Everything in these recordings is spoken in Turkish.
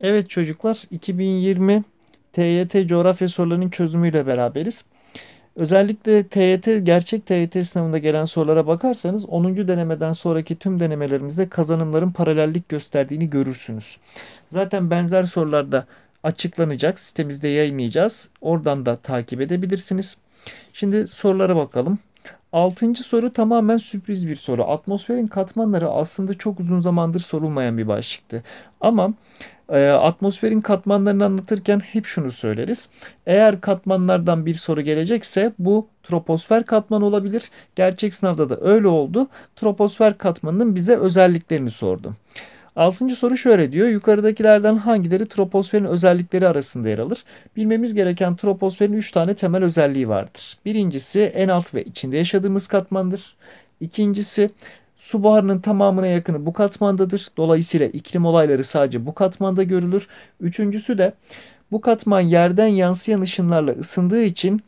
Evet çocuklar 2020 TYT coğrafya sorularının çözümüyle beraberiz. Özellikle TYT gerçek TYT sınavında gelen sorulara bakarsanız 10. denemeden sonraki tüm denemelerimizde kazanımların paralellik gösterdiğini görürsünüz. Zaten benzer sorularda açıklanacak. Sitemizde yayınlayacağız. Oradan da takip edebilirsiniz. Şimdi sorulara bakalım. Altıncı soru tamamen sürpriz bir soru. Atmosferin katmanları aslında çok uzun zamandır sorulmayan bir başlıktı. Ama e, atmosferin katmanlarını anlatırken hep şunu söyleriz. Eğer katmanlardan bir soru gelecekse bu troposfer katmanı olabilir. Gerçek sınavda da öyle oldu. Troposfer katmanının bize özelliklerini sordum. Altıncı soru şöyle diyor. Yukarıdakilerden hangileri troposferin özellikleri arasında yer alır? Bilmemiz gereken troposferin 3 tane temel özelliği vardır. Birincisi en alt ve içinde yaşadığımız katmandır. İkincisi Su buharının tamamına yakını bu katmandadır. Dolayısıyla iklim olayları sadece bu katmanda görülür. Üçüncüsü de bu katman yerden yansıyan ışınlarla ısındığı için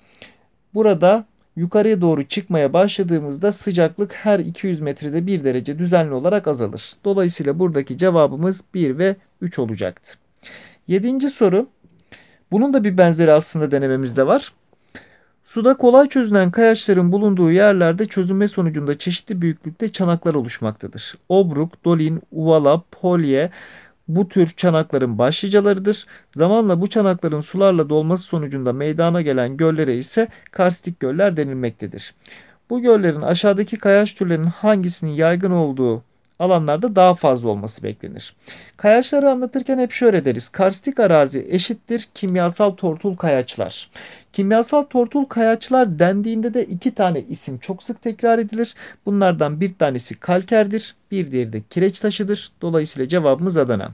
burada Yukarıya doğru çıkmaya başladığımızda sıcaklık her 200 metrede 1 derece düzenli olarak azalır. Dolayısıyla buradaki cevabımız 1 ve 3 olacaktı. Yedinci soru. Bunun da bir benzeri aslında denememizde var. Suda kolay çözünen kayaçların bulunduğu yerlerde çözünme sonucunda çeşitli büyüklükte çanaklar oluşmaktadır. Obruk, dolin, uvala, polye, bu tür çanakların başlıcalarıdır. Zamanla bu çanakların sularla dolması sonucunda meydana gelen göllere ise karstik göller denilmektedir. Bu göllerin aşağıdaki kayaç türlerinin hangisinin yaygın olduğu alanlarda daha fazla olması beklenir. Kayaçları anlatırken hep şöyle deriz. Karstik arazi eşittir kimyasal tortul kayaçlar. Kimyasal tortul kayaçlar dendiğinde de iki tane isim çok sık tekrar edilir. Bunlardan bir tanesi kalkerdir, bir diğeri de kireç taşıdır. Dolayısıyla cevabımız Adana.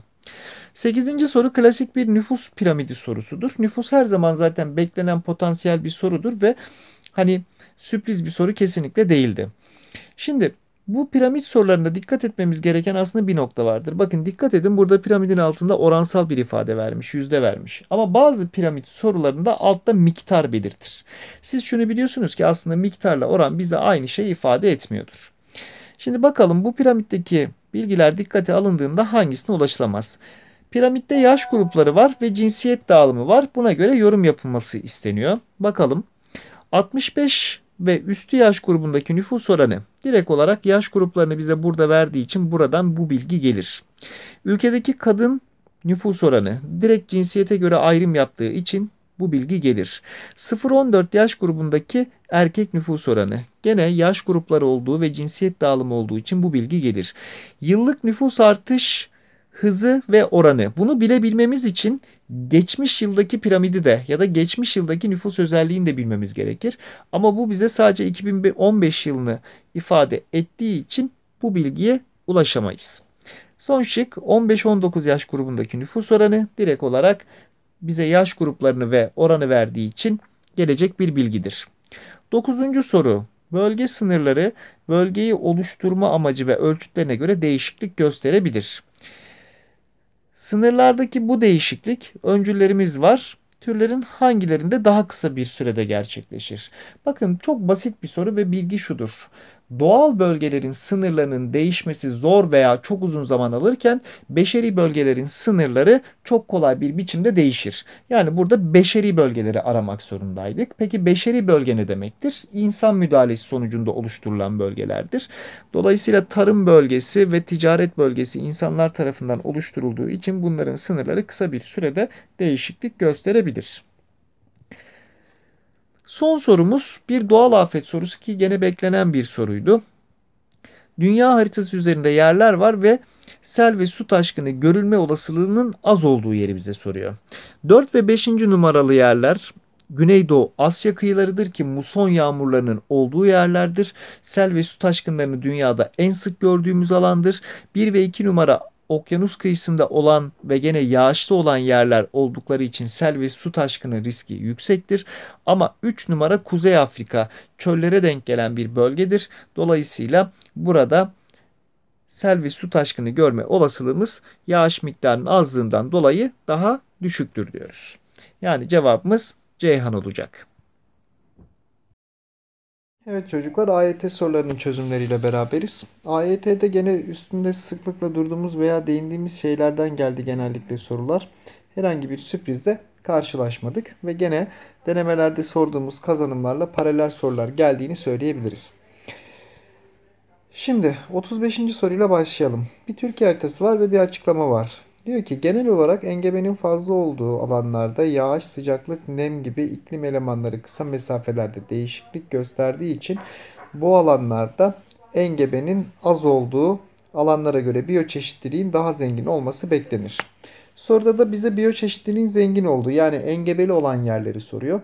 8. soru klasik bir nüfus piramidi sorusudur. Nüfus her zaman zaten beklenen potansiyel bir sorudur ve hani sürpriz bir soru kesinlikle değildi. Şimdi bu piramit sorularında dikkat etmemiz gereken aslında bir nokta vardır. Bakın dikkat edin burada piramidin altında oransal bir ifade vermiş, yüzde vermiş. Ama bazı piramit sorularında altta miktar belirtir. Siz şunu biliyorsunuz ki aslında miktarla oran bize aynı şeyi ifade etmiyordur. Şimdi bakalım bu piramitteki bilgiler dikkate alındığında hangisine ulaşılamaz? Piramitte yaş grupları var ve cinsiyet dağılımı var. Buna göre yorum yapılması isteniyor. Bakalım 65 ve üstü yaş grubundaki nüfus oranı direkt olarak yaş gruplarını bize burada verdiği için buradan bu bilgi gelir. Ülkedeki kadın nüfus oranı direkt cinsiyete göre ayrım yaptığı için bu bilgi gelir. 0-14 yaş grubundaki erkek nüfus oranı gene yaş grupları olduğu ve cinsiyet dağılımı olduğu için bu bilgi gelir. Yıllık nüfus artış hızı ve oranı. Bunu bilebilmemiz için geçmiş yıldaki piramidi de ya da geçmiş yıldaki nüfus özelliğini de bilmemiz gerekir. Ama bu bize sadece 2015 yılını ifade ettiği için bu bilgiye ulaşamayız. Son şık 15-19 yaş grubundaki nüfus oranı direkt olarak bize yaş gruplarını ve oranı verdiği için gelecek bir bilgidir. Dokuzuncu soru. Bölge sınırları bölgeyi oluşturma amacı ve ölçütlerine göre değişiklik gösterebilir. Sınırlardaki bu değişiklik öncüllerimiz var. Türlerin hangilerinde daha kısa bir sürede gerçekleşir? Bakın çok basit bir soru ve bilgi şudur doğal bölgelerin sınırlarının değişmesi zor veya çok uzun zaman alırken beşeri bölgelerin sınırları çok kolay bir biçimde değişir. Yani burada beşeri bölgeleri aramak zorundaydık. Peki beşeri bölge ne demektir? İnsan müdahalesi sonucunda oluşturulan bölgelerdir. Dolayısıyla tarım bölgesi ve ticaret bölgesi insanlar tarafından oluşturulduğu için bunların sınırları kısa bir sürede değişiklik gösterebilir. Son sorumuz bir doğal afet sorusu ki gene beklenen bir soruydu. Dünya haritası üzerinde yerler var ve sel ve su taşkını görülme olasılığının az olduğu yeri bize soruyor. 4 ve 5. numaralı yerler Güneydoğu Asya kıyılarıdır ki muson yağmurlarının olduğu yerlerdir. Sel ve su taşkınlarını dünyada en sık gördüğümüz alandır. 1 ve 2 numara okyanus kıyısında olan ve gene yağışlı olan yerler oldukları için sel ve su taşkını riski yüksektir. Ama 3 numara Kuzey Afrika çöllere denk gelen bir bölgedir. Dolayısıyla burada sel ve su taşkını görme olasılığımız yağış miktarının azlığından dolayı daha düşüktür diyoruz. Yani cevabımız Ceyhan olacak. Evet çocuklar AYT e sorularının çözümleriyle beraberiz. AYT'de e gene üstünde sıklıkla durduğumuz veya değindiğimiz şeylerden geldi genellikle sorular. Herhangi bir sürprizle karşılaşmadık ve gene denemelerde sorduğumuz kazanımlarla paralel sorular geldiğini söyleyebiliriz. Şimdi 35. soruyla başlayalım. Bir Türkiye haritası var ve bir açıklama var. Diyor ki genel olarak engebenin fazla olduğu alanlarda yağış, sıcaklık, nem gibi iklim elemanları kısa mesafelerde değişiklik gösterdiği için bu alanlarda engebenin az olduğu alanlara göre biyoçeşitliliğin daha zengin olması beklenir. Soruda da bize biyoçeşitliliğin zengin olduğu yani engebeli olan yerleri soruyor.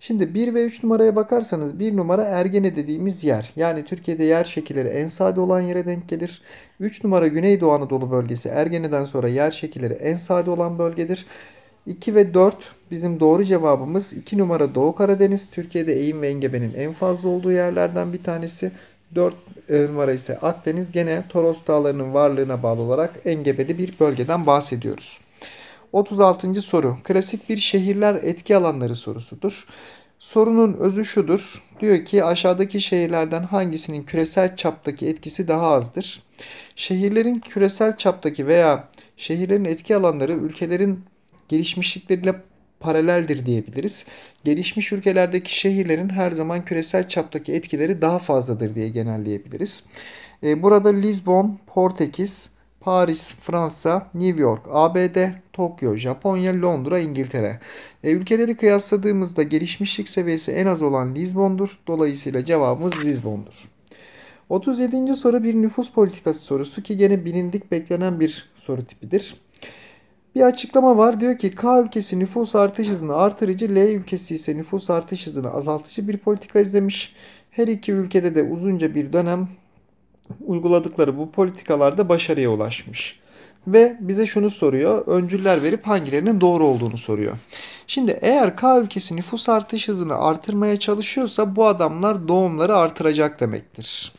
Şimdi 1 ve 3 numaraya bakarsanız 1 numara Ergene dediğimiz yer. Yani Türkiye'de yer şekilleri en sade olan yere denk gelir. 3 numara Güneydoğu Anadolu bölgesi Ergene'den sonra yer şekilleri en sade olan bölgedir. 2 ve 4 bizim doğru cevabımız. 2 numara Doğu Karadeniz Türkiye'de eğim ve engebenin en fazla olduğu yerlerden bir tanesi. 4 e, numara ise Akdeniz. Gene Toros Dağları'nın varlığına bağlı olarak engebeli bir bölgeden bahsediyoruz. 36. soru. Klasik bir şehirler etki alanları sorusudur. Sorunun özü şudur. Diyor ki aşağıdaki şehirlerden hangisinin küresel çaptaki etkisi daha azdır? Şehirlerin küresel çaptaki veya şehirlerin etki alanları ülkelerin gelişmişlikleriyle paraleldir diyebiliriz. Gelişmiş ülkelerdeki şehirlerin her zaman küresel çaptaki etkileri daha fazladır diye genelleyebiliriz. E, burada Lisbon, Portekiz, Paris, Fransa, New York, ABD, Tokyo, Japonya, Londra, İngiltere. E, ülkeleri kıyasladığımızda gelişmişlik seviyesi en az olan Lisbon'dur. Dolayısıyla cevabımız Lisbon'dur. 37. soru bir nüfus politikası sorusu ki gene bilindik beklenen bir soru tipidir. Bir açıklama var diyor ki K ülkesi nüfus artış hızını artırıcı, L ülkesi ise nüfus artış hızını azaltıcı bir politika izlemiş. Her iki ülkede de uzunca bir dönem uyguladıkları bu politikalarda başarıya ulaşmış. Ve bize şunu soruyor, öncüller verip hangilerinin doğru olduğunu soruyor. Şimdi eğer K ülkesi nüfus artış hızını artırmaya çalışıyorsa bu adamlar doğumları artıracak demektir.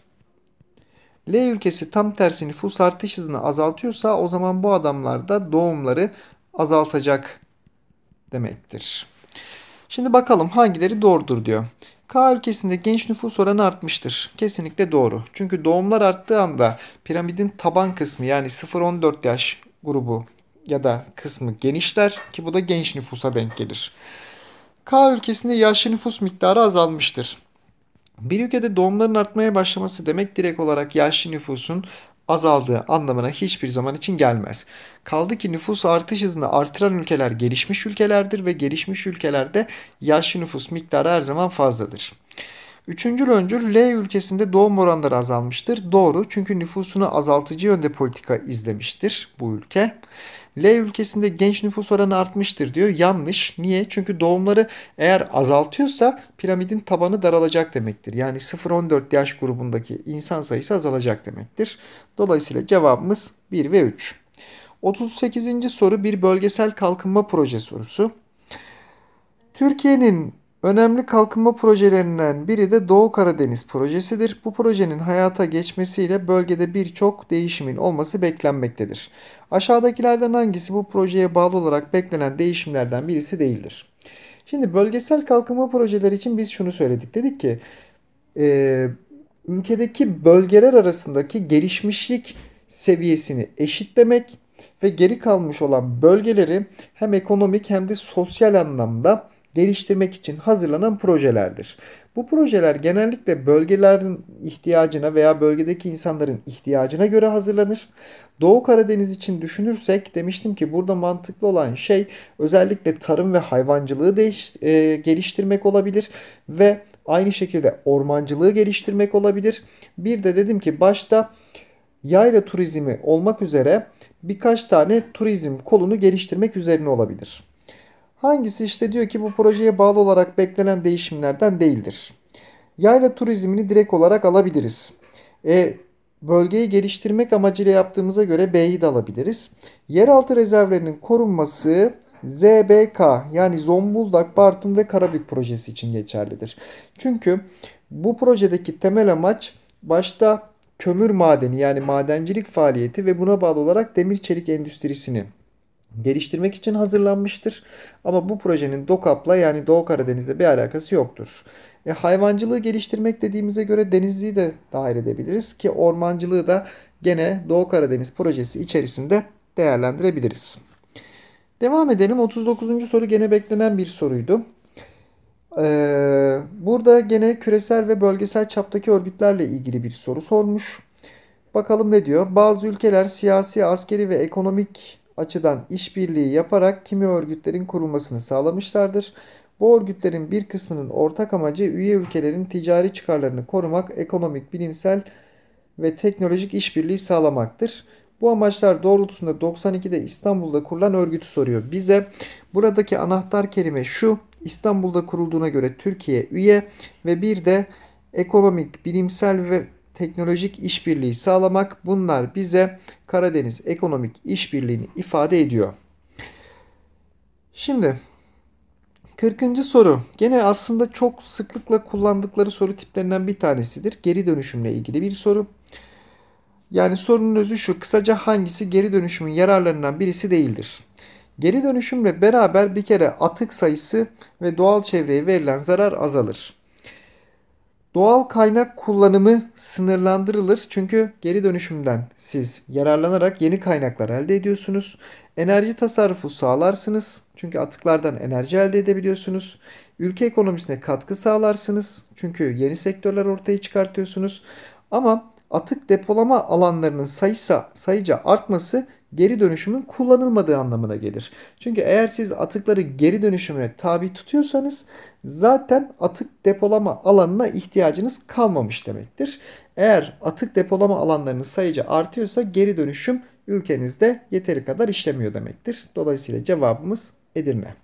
L ülkesi tam tersi nüfus artış hızını azaltıyorsa o zaman bu adamlar da doğumları azaltacak demektir. Şimdi bakalım hangileri doğrudur diyor. K ülkesinde genç nüfus oranı artmıştır. Kesinlikle doğru. Çünkü doğumlar arttığı anda piramidin taban kısmı yani 0-14 yaş grubu ya da kısmı genişler ki bu da genç nüfusa denk gelir. K ülkesinde yaşlı nüfus miktarı azalmıştır. Bir ülkede doğumların artmaya başlaması demek direkt olarak yaşlı nüfusun azaldığı anlamına hiçbir zaman için gelmez. Kaldı ki nüfus artış hızını artıran ülkeler gelişmiş ülkelerdir ve gelişmiş ülkelerde yaşlı nüfus miktarı her zaman fazladır. Üçüncü öncül L ülkesinde doğum oranları azalmıştır. Doğru çünkü nüfusunu azaltıcı yönde politika izlemiştir bu ülke. L ülkesinde genç nüfus oranı artmıştır diyor. Yanlış. Niye? Çünkü doğumları eğer azaltıyorsa piramidin tabanı daralacak demektir. Yani 0-14 yaş grubundaki insan sayısı azalacak demektir. Dolayısıyla cevabımız 1 ve 3. 38. soru bir bölgesel kalkınma proje sorusu. Türkiye'nin Önemli kalkınma projelerinden biri de Doğu Karadeniz projesidir. Bu projenin hayata geçmesiyle bölgede birçok değişimin olması beklenmektedir. Aşağıdakilerden hangisi bu projeye bağlı olarak beklenen değişimlerden birisi değildir? Şimdi bölgesel kalkınma projeleri için biz şunu söyledik. Dedik ki e, ülkedeki bölgeler arasındaki gelişmişlik seviyesini eşitlemek ve geri kalmış olan bölgeleri hem ekonomik hem de sosyal anlamda geliştirmek için hazırlanan projelerdir. Bu projeler genellikle bölgelerin ihtiyacına veya bölgedeki insanların ihtiyacına göre hazırlanır. Doğu Karadeniz için düşünürsek demiştim ki burada mantıklı olan şey özellikle tarım ve hayvancılığı değiş, e, geliştirmek olabilir ve aynı şekilde ormancılığı geliştirmek olabilir. Bir de dedim ki başta yayla turizmi olmak üzere birkaç tane turizm kolunu geliştirmek üzerine olabilir. Hangisi işte diyor ki bu projeye bağlı olarak beklenen değişimlerden değildir. Yayla turizmini direkt olarak alabiliriz. E, bölgeyi geliştirmek amacıyla yaptığımıza göre B'yi de alabiliriz. Yeraltı rezervlerinin korunması ZBK yani Zonguldak, Bartın ve Karabük projesi için geçerlidir. Çünkü bu projedeki temel amaç başta kömür madeni yani madencilik faaliyeti ve buna bağlı olarak demir çelik endüstrisini geliştirmek için hazırlanmıştır. Ama bu projenin DOKAP'la yani Doğu Karadeniz'le bir alakası yoktur. E, hayvancılığı geliştirmek dediğimize göre denizliği de dahil edebiliriz ki ormancılığı da gene Doğu Karadeniz projesi içerisinde değerlendirebiliriz. Devam edelim. 39. soru gene beklenen bir soruydu. Ee, burada gene küresel ve bölgesel çaptaki örgütlerle ilgili bir soru sormuş. Bakalım ne diyor? Bazı ülkeler siyasi, askeri ve ekonomik açıdan işbirliği yaparak kimi örgütlerin kurulmasını sağlamışlardır. Bu örgütlerin bir kısmının ortak amacı üye ülkelerin ticari çıkarlarını korumak, ekonomik, bilimsel ve teknolojik işbirliği sağlamaktır. Bu amaçlar doğrultusunda 92'de İstanbul'da kurulan örgütü soruyor. Bize buradaki anahtar kelime şu. İstanbul'da kurulduğuna göre Türkiye üye ve bir de ekonomik, bilimsel ve teknolojik işbirliği sağlamak bunlar bize Karadeniz ekonomik işbirliğini ifade ediyor. Şimdi 40. soru. Gene aslında çok sıklıkla kullandıkları soru tiplerinden bir tanesidir. Geri dönüşümle ilgili bir soru. Yani sorunun özü şu. Kısaca hangisi geri dönüşümün yararlarından birisi değildir? Geri dönüşümle beraber bir kere atık sayısı ve doğal çevreye verilen zarar azalır. Doğal kaynak kullanımı sınırlandırılır çünkü geri dönüşümden siz yararlanarak yeni kaynaklar elde ediyorsunuz. Enerji tasarrufu sağlarsınız çünkü atıklardan enerji elde edebiliyorsunuz. Ülke ekonomisine katkı sağlarsınız çünkü yeni sektörler ortaya çıkartıyorsunuz. Ama atık depolama alanlarının sayısı sayıca artması geri dönüşümün kullanılmadığı anlamına gelir. Çünkü eğer siz atıkları geri dönüşüme tabi tutuyorsanız zaten atık depolama alanına ihtiyacınız kalmamış demektir. Eğer atık depolama alanlarının sayıca artıyorsa geri dönüşüm ülkenizde yeteri kadar işlemiyor demektir. Dolayısıyla cevabımız Edirne.